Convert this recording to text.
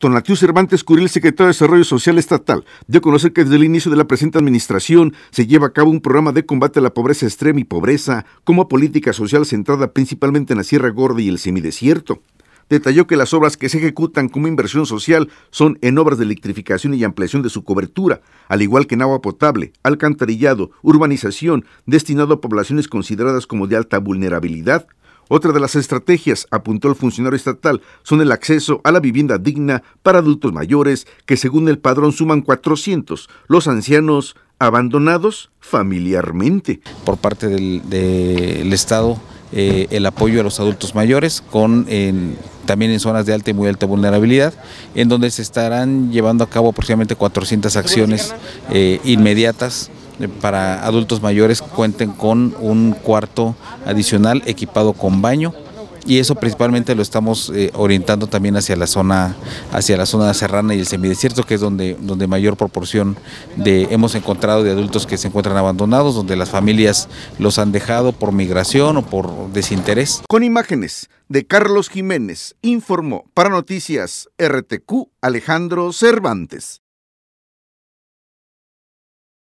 Tonatiu Cervantes Curiel, secretario de Desarrollo Social Estatal, dio a conocer que desde el inicio de la presente administración se lleva a cabo un programa de combate a la pobreza extrema y pobreza como política social centrada principalmente en la Sierra Gorda y el semidesierto. Detalló que las obras que se ejecutan como inversión social son en obras de electrificación y ampliación de su cobertura, al igual que en agua potable, alcantarillado, urbanización, destinado a poblaciones consideradas como de alta vulnerabilidad, otra de las estrategias, apuntó el funcionario estatal, son el acceso a la vivienda digna para adultos mayores, que según el padrón suman 400, los ancianos abandonados familiarmente. Por parte del, Estado, eh, el apoyo a los adultos mayores con... también en zonas de alta y muy alta vulnerabilidad, en donde se estarán llevando a cabo aproximadamente 400 acciones eh, inmediatas eh, para adultos mayores cuenten con un cuarto adicional equipado con baño y eso principalmente lo estamos eh, orientando también hacia la zona hacia la zona serrana y el semidesierto que es donde donde mayor proporción de hemos encontrado de adultos que se encuentran abandonados donde las familias los han dejado por migración o por desinterés con imágenes de Carlos Jiménez informó para noticias RTQ Alejandro Cervantes